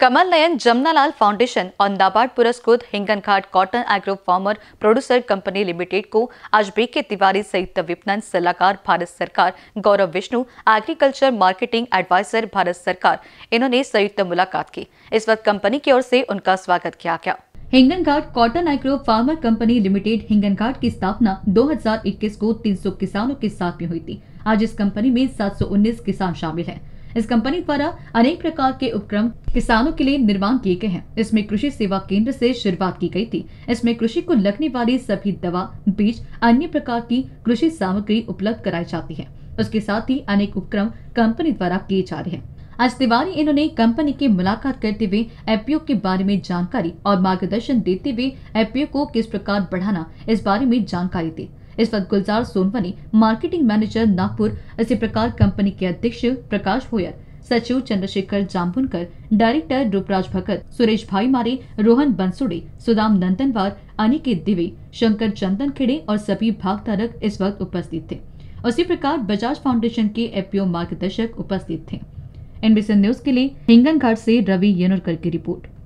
कमल नयन Jamnalal foundation और नाबार्ड पुरस्कृत Hinganghat cotton agro farmer producer company limited को आज बी के तिवारी संयुक्त विपणन सलाहकार भारत सरकार Gaurav Vishnu agriculture marketing adviser Bharat सरकार इन्होंने संयुक्त मुलाकात की इस वक्त कंपनी की ओर से उनका स्वागत किया गया Hinganghat cotton agro farmer company limited Hinganghat की स्थापना 2021 को 300 किसानों के साथ में हुई थी आज इस कंपनी में 719 किसान शामिल हैं। इस कंपनी द्वारा अनेक प्रकार के उपक्रम किसानों के लिए निर्माण किए गए हैं इसमें कृषि सेवा केंद्र से शुरुआत की गई थी इसमें कृषि को लगने वाली सभी दवा बीज अन्य प्रकार की कृषि सामग्री उपलब्ध कराई जाती है उसके साथ ही अनेक उपक्रम कंपनी द्वारा किए जा रहे हैं आज तिवारी इन्होंने कंपनी की मुलाकात करते हुए एपीओ के बारे में जानकारी और मार्गदर्शन देते हुए एपीओ को किस प्रकार बढ़ाना इस बारे में जानकारी दी इस वक्त गुलजार सोनवनी मार्केटिंग मैनेजर नागपुर इसी प्रकार कंपनी के अध्यक्ष प्रकाश भोयर सचिव चंद्रशेखर जामपुनकर डायरेक्टर रूपराज भगत सुरेश भाई मारे रोहन बंसुड़े सुदाम नंदनवार अनिकेत दिवे शंकर चंदन खेड़े और सभी भागधारक इस वक्त उपस्थित थे उसी प्रकार बजाज फाउंडेशन के एपीओ मार्गदर्शक उपस्थित थे एनबीसी न्यूज के लिए हिंगन घाट से रवि येनुरकर की रिपोर्ट